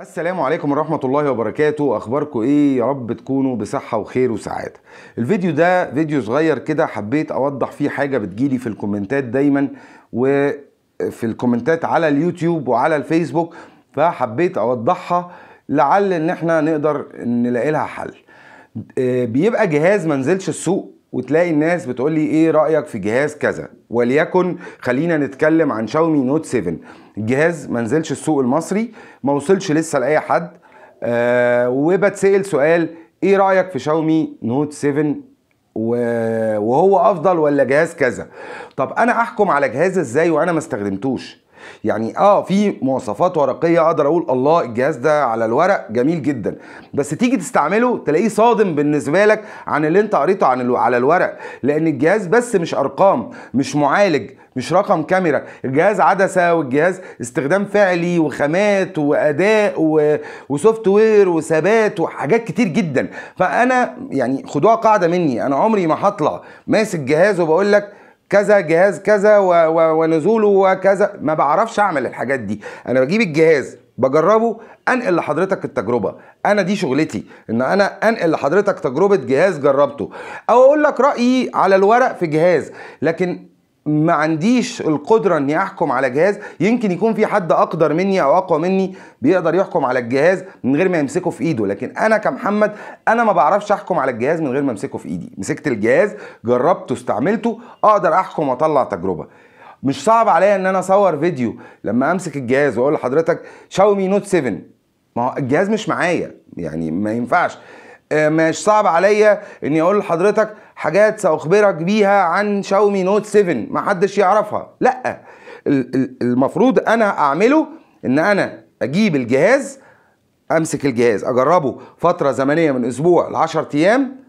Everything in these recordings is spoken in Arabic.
السلام عليكم ورحمة الله وبركاته أخباركم إيه يا رب تكونوا بصحة وخير وسعادة الفيديو ده فيديو صغير كده حبيت أوضح فيه حاجة بتجيلي في الكومنتات دايما وفي الكومنتات على اليوتيوب وعلى الفيسبوك فحبيت أوضحها لعل إن إحنا نقدر نلاقي لها حل آه، بيبقى جهاز منزلش السوق وتلاقي الناس بتقول لي ايه رايك في جهاز كذا وليكن خلينا نتكلم عن شاومي نوت 7 الجهاز ما نزلش السوق المصري ما وصلش لسه لاي حد آه وبتسال سؤال ايه رايك في شاومي نوت 7 وهو افضل ولا جهاز كذا طب انا احكم على جهاز ازاي وانا ما استخدمتوش يعني اه في مواصفات ورقيه اقدر اقول الله الجهاز ده على الورق جميل جدا بس تيجي تستعمله تلاقيه صادم بالنسبه لك عن اللي انت قريته عن الو... على الورق لان الجهاز بس مش ارقام مش معالج مش رقم كاميرا الجهاز عدسه والجهاز استخدام فعلي وخامات واداء و... وسوفت وير وثبات وحاجات كتير جدا فانا يعني خدوها قاعده مني انا عمري ما هطلع ماسك جهاز وبقول لك كذا جهاز كذا ونزوله وكذا ما بعرفش اعمل الحاجات دي انا بجيب الجهاز بجربه انقل لحضرتك التجربه انا دي شغلتي ان انا انقل لحضرتك تجربه جهاز جربته او اقول لك رايي على الورق في جهاز لكن ما عنديش القدره اني احكم على جهاز يمكن يكون في حد اقدر مني او اقوى مني بيقدر يحكم على الجهاز من غير ما يمسكه في ايده لكن انا كمحمد انا ما بعرفش احكم على الجهاز من غير ما امسكه في ايدي مسكت الجهاز جربته استعملته اقدر احكم واطلع تجربه مش صعب عليا ان انا اصور فيديو لما امسك الجهاز واقول لحضرتك شاومي نوت 7 ما هو الجهاز مش معايا يعني ما ينفعش آه، مش صعب عليا اني اقول لحضرتك حاجات ساخبرك بيها عن شاومي نوت 7 ما حدش يعرفها لا المفروض انا اعمله ان انا اجيب الجهاز امسك الجهاز اجربه فتره زمنيه من اسبوع ل 10 ايام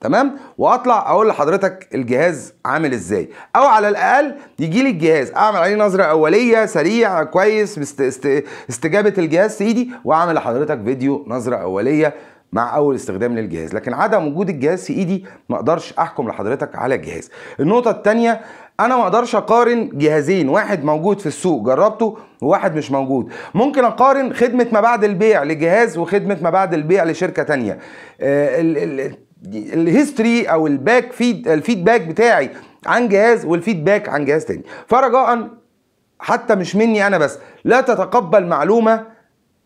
تمام واطلع اقول لحضرتك الجهاز عامل ازاي او على الاقل يجي لي الجهاز اعمل عليه نظره اوليه سريع كويس است... است... استجابه الجهاز سيدي واعمل لحضرتك فيديو نظره اوليه مع اول استخدام للجهاز لكن عدم وجود الجهاز في ايدي ما اقدرش احكم لحضرتك على الجهاز النقطه الثانيه انا ما اقدرش اقارن جهازين واحد موجود في السوق جربته وواحد مش موجود ممكن اقارن خدمه ما بعد البيع لجهاز وخدمه ما بعد البيع لشركه ثانيه الهيستوري آه، او الباك فيد الفيدباك بتاعي عن جهاز والفيدباك عن جهاز تاني فرجاء حتى مش مني انا بس لا تتقبل معلومه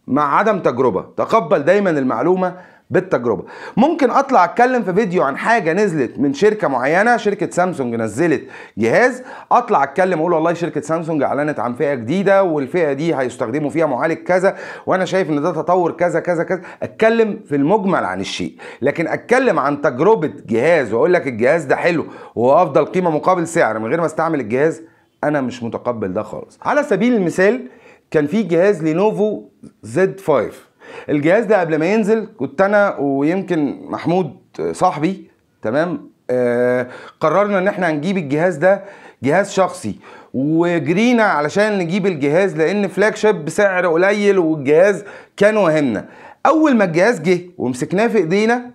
مع عدم تجربه تقبل دايما المعلومه بالتجربه ممكن اطلع اتكلم في فيديو عن حاجه نزلت من شركه معينه شركه سامسونج نزلت جهاز اطلع اتكلم اقول والله شركه سامسونج اعلنت عن فئه جديده والفئه دي هيستخدموا فيها معالج كذا وانا شايف ان ده تطور كذا كذا كذا اتكلم في المجمل عن الشيء لكن اتكلم عن تجربه جهاز واقول لك الجهاز ده حلو وافضل قيمه مقابل سعر من غير ما استعمل الجهاز انا مش متقبل ده خالص على سبيل المثال كان في جهاز لينوفو زد 5 الجهاز ده قبل ما ينزل كنت انا ويمكن محمود آه، صاحبي تمام آه، قررنا ان احنا هنجيب الجهاز ده جهاز شخصي وجرينا علشان نجيب الجهاز لان فلاج شيب بسعر قليل والجهاز كان وهمنا اول ما الجهاز جه ومسكناه في ايدينا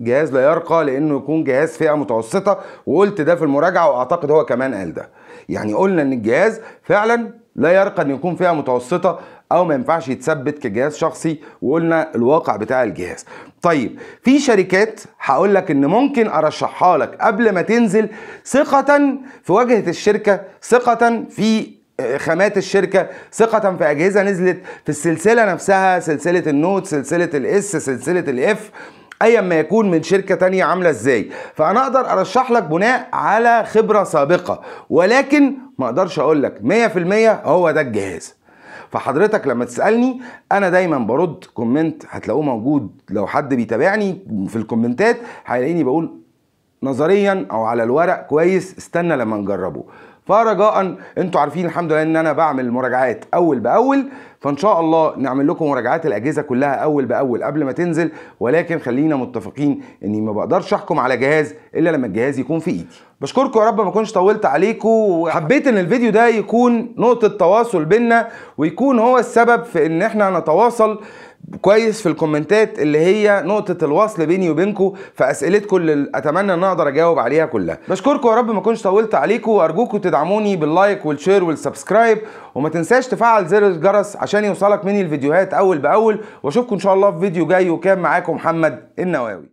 جهاز لا يرقى لانه يكون جهاز فئه متوسطه وقلت ده في المراجعه واعتقد هو كمان قال ده يعني قلنا ان الجهاز فعلا لا يرقى ان يكون فيها متوسطه او ما ينفعش يتثبت كجهاز شخصي وقلنا الواقع بتاع الجهاز طيب في شركات هقول لك ان ممكن ارشحها لك قبل ما تنزل ثقه في واجهه الشركه ثقه في آه، خامات الشركه ثقه في اجهزه نزلت في السلسله نفسها سلسله النوت سلسله الاس سلسله الاف ايا ما يكون من شركه تانية عامله ازاي فانا اقدر ارشح لك بناء على خبره سابقه ولكن ما اقدرش اقول لك 100% هو ده الجهاز فحضرتك لما تسالني انا دايما برد كومنت هتلاقوه موجود لو حد بيتابعني في الكومنتات هيلاقيني بقول نظريا او على الورق كويس استنى لما نجربه فرجاء انتوا عارفين الحمد لله ان انا بعمل مراجعات اول باول فان شاء الله نعمل لكم مراجعات الاجهزه كلها اول باول قبل ما تنزل ولكن خلينا متفقين اني ما بقدرش احكم على جهاز الا لما الجهاز يكون في ايدي بشكركم يا رب ما اكونش طولت عليكم وحبيت ان الفيديو ده يكون نقطه تواصل بينا ويكون هو السبب في ان احنا نتواصل كويس في الكومنتات اللي هي نقطه الوصل بيني وبينكم في اسئلتكم اللي اتمنى ان اقدر اجاوب عليها كلها بشكركم يا رب ما اكونش طولت عليكم وارجوكم تدعموني باللايك والشير والسبسكرايب وما تنساش تفعل زر الجرس عشان يوصلك مني الفيديوهات اول باول واشوفكم ان شاء الله في فيديو جاي وكان معاكم محمد النواوي